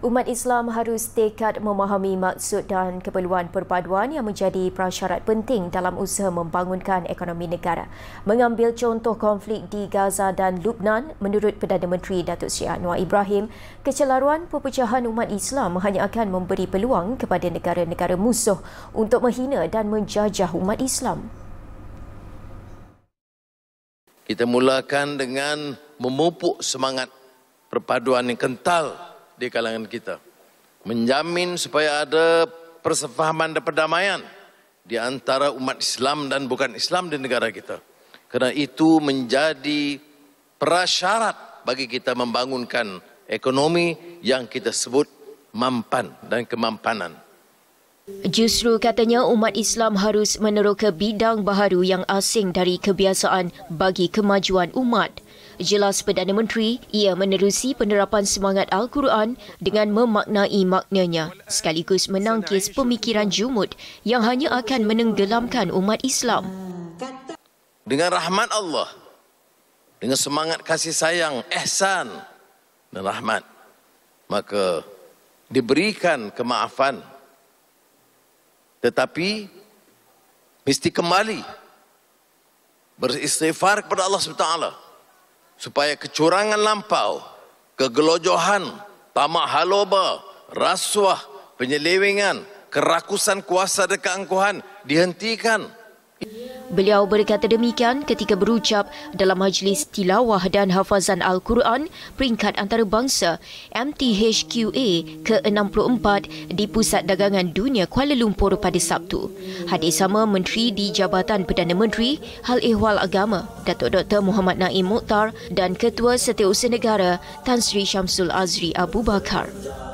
Umat Islam harus tekad memahami maksud dan keperluan perpaduan yang menjadi prasyarat penting dalam usaha membangunkan ekonomi negara. Mengambil contoh konflik di Gaza dan Lubnan, menurut Perdana Menteri Datuk Seri Anwar Ibrahim, kecelaruan perpecahan umat Islam hanya akan memberi peluang kepada negara-negara musuh untuk menghina dan menjajah umat Islam. Kita mulakan dengan memupuk semangat perpaduan yang kental di kalangan kita. Menjamin supaya ada persefahaman dan perdamaian di antara umat Islam dan bukan Islam di negara kita. Kerana itu menjadi prasyarat bagi kita membangunkan ekonomi yang kita sebut mampan dan kemampanan. Justru katanya umat Islam harus meneroka bidang baharu yang asing dari kebiasaan bagi kemajuan umat jelas Perdana Menteri ia menerusi penerapan semangat Al-Quran dengan memaknai maknanya sekaligus menangkis pemikiran jumud yang hanya akan menenggelamkan umat Islam. Dengan rahmat Allah, dengan semangat kasih sayang, ihsan dan rahmat, maka diberikan kemaafan. Tetapi mesti kembali beristighfar kepada Allah SWT supaya kecurangan lampau, kegelojohan, tamak haloba, rasuah, penyelewengan, kerakusan kuasa dekat angkuhan dihentikan. Beliau berkata demikian ketika berucap dalam majlis tilawah dan hafazan Al-Quran peringkat antarabangsa MTHQA ke-64 di Pusat Dagangan Dunia Kuala Lumpur pada Sabtu. Hadir sama Menteri di Jabatan Perdana Menteri Hal Ehwal Agama Datuk Dr. Muhammad Naim Mukhtar dan Ketua Setiausaha Negara Tan Sri Syamsul Azri Abu Bakar.